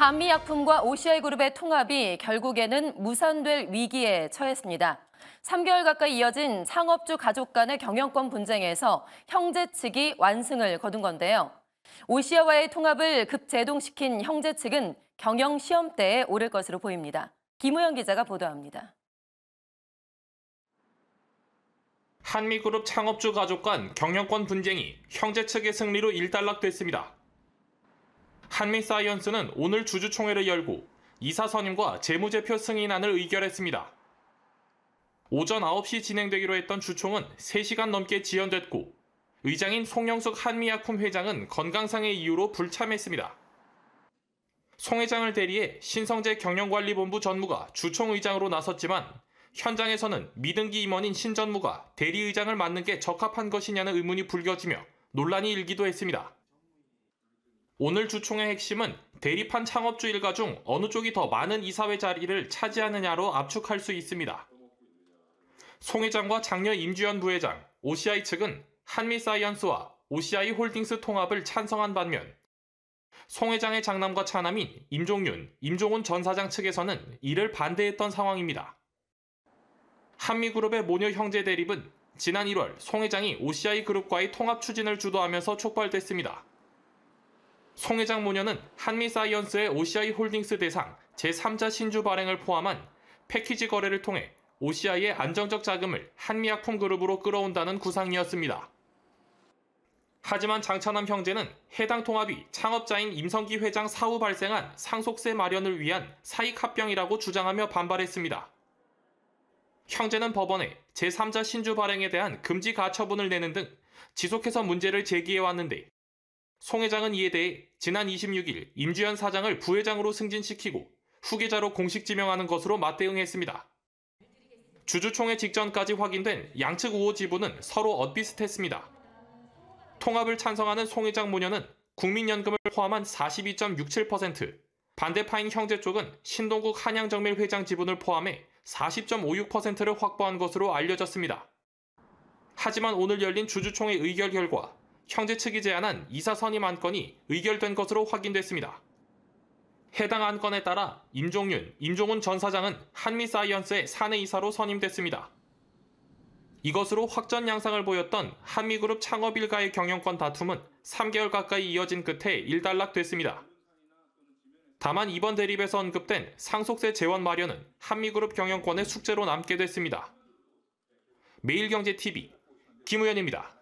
한미약품과 OCI그룹의 통합이 결국에는 무산될 위기에 처했습니다. 3개월 가까이 이어진 상업주 가족 간의 경영권 분쟁에서 형제 측이 완승을 거둔 건데요. 오시아와의 통합을 급제동시킨 형제 측은 경영 시험대에 오를 것으로 보입니다. 김우영 기자가 보도합니다. 한미그룹 창업주 가족 간 경영권 분쟁이 형제 측의 승리로 일단락됐습니다. 한미사이언스는 오늘 주주총회를 열고 이사 선임과 재무제표 승인안을 의결했습니다. 오전 9시 진행되기로 했던 주총은 3시간 넘게 지연됐고 의장인 송영숙 한미약품 회장은 건강상의 이유로 불참했습니다. 송 회장을 대리해 신성재 경영관리본부 전무가 주총의장으로 나섰지만 현장에서는 미등기 임원인 신 전무가 대리의장을 맡는 게 적합한 것이냐는 의문이 불겨지며 논란이 일기도 했습니다. 오늘 주총의 핵심은 대립한 창업주 일가 중 어느 쪽이 더 많은 이사회 자리를 차지하느냐로 압축할 수 있습니다. 송 회장과 장녀 임주연 부회장, OCI 측은 한미사이언스와 OCI 홀딩스 통합을 찬성한 반면 송 회장의 장남과 차남인 임종윤, 임종훈 전 사장 측에서는 이를 반대했던 상황입니다. 한미그룹의 모녀 형제 대립은 지난 1월 송 회장이 OCI 그룹과의 통합 추진을 주도하면서 촉발됐습니다. 송 회장 모녀는 한미사이언스의 OCI 홀딩스 대상 제3자 신주 발행을 포함한 패키지 거래를 통해 OCI의 안정적 자금을 한미약품 그룹으로 끌어온다는 구상이었습니다. 하지만 장차남 형제는 해당 통합이 창업자인 임성기 회장 사후 발생한 상속세 마련을 위한 사익 합병이라고 주장하며 반발했습니다. 형제는 법원에 제3자 신주 발행에 대한 금지 가처분을 내는 등 지속해서 문제를 제기해왔는데 송 회장은 이에 대해 지난 26일 임주현 사장을 부회장으로 승진시키고 후계자로 공식 지명하는 것으로 맞대응했습니다. 주주총회 직전까지 확인된 양측 우호 지분은 서로 엇비슷했습니다. 통합을 찬성하는 송 회장 모녀는 국민연금을 포함한 42.67%, 반대파인 형제 쪽은 신동국 한양정밀 회장 지분을 포함해 40.56%를 확보한 것으로 알려졌습니다. 하지만 오늘 열린 주주총회 의결 결과 형제 측이 제안한 이사 선임 안건이 의결된 것으로 확인됐습니다. 해당 안건에 따라 임종윤, 임종훈 전 사장은 한미사이언스의 사내 이사로 선임됐습니다. 이것으로 확전 양상을 보였던 한미그룹 창업 일가의 경영권 다툼은 3개월 가까이 이어진 끝에 일단락됐습니다. 다만 이번 대립에서 언급된 상속세 재원 마련은 한미그룹 경영권의 숙제로 남게 됐습니다. 매일경제TV 김우현입니다.